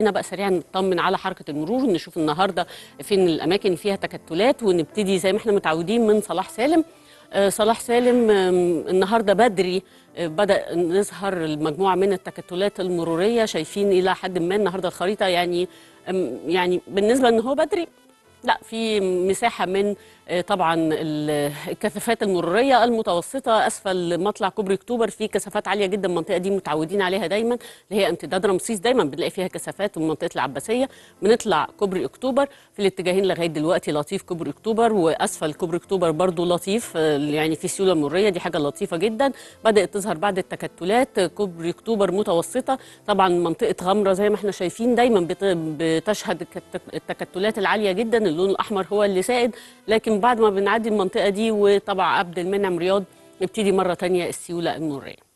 هنا بقى سريعا نطمن على حركه المرور ونشوف النهارده فين الاماكن فيها تكتلات ونبتدي زي ما احنا متعودين من صلاح سالم آه، صلاح سالم النهارده بدري آه، بدا نظهر المجموعه من التكتلات المروريه شايفين الى حد ما النهارده الخريطه يعني يعني بالنسبه ان هو بدري لا في مساحه من آه، طبعا الكثافات المروريه المتوسطه اسفل مطلع كوبري اكتوبر في كثافات عاليه جدا المنطقه دي متعودين عليها دايما اللي هي امتداد رمسيس دايما بنلاقي فيها كثافات من منطقه العباسيه بنطلع كوبري اكتوبر في الاتجاهين لغايه دلوقتي لطيف كوبري اكتوبر واسفل كوبري اكتوبر برضو لطيف آه، يعني في سيوله مروريه دي حاجه لطيفه جدا بدات تظهر بعد التكتلات كوبري اكتوبر متوسطه طبعا منطقه غمره زي ما احنا شايفين دايما بتشهد التكتلات العاليه جدا اللون الاحمر هو اللي سائد لكن بعد ما بنعدي المنطقه دي وطبعا عبد المنعم رياض نبتدي مره ثانيه السيوله المريه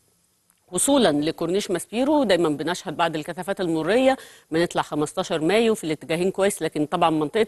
وصولا لكورنيش ماسبيرو دايما بنشهد بعد الكثافات المروريه بنطلع 15 مايو في الاتجاهين كويس لكن طبعا منطقه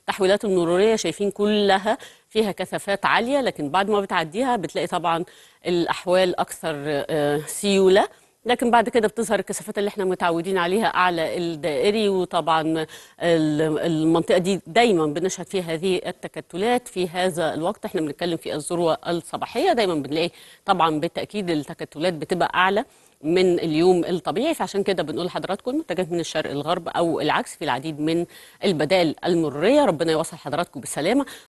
التحويلات المروريه شايفين كلها فيها كثافات عاليه لكن بعد ما بتعديها بتلاقي طبعا الاحوال اكثر آه، سيوله لكن بعد كده بتظهر الكثافات اللي احنا متعودين عليها اعلى الدائري وطبعا المنطقه دي دايما بنشهد فيها هذه التكتلات في هذا الوقت احنا بنتكلم في الذروه الصباحيه دايما بنلاقي طبعا بالتاكيد التكتلات بتبقى اعلى من اليوم الطبيعي فعشان كده بنقول لحضراتكم المنتجات من الشرق الغرب او العكس في العديد من البدائل المريه ربنا يوصل حضراتكم بالسلامه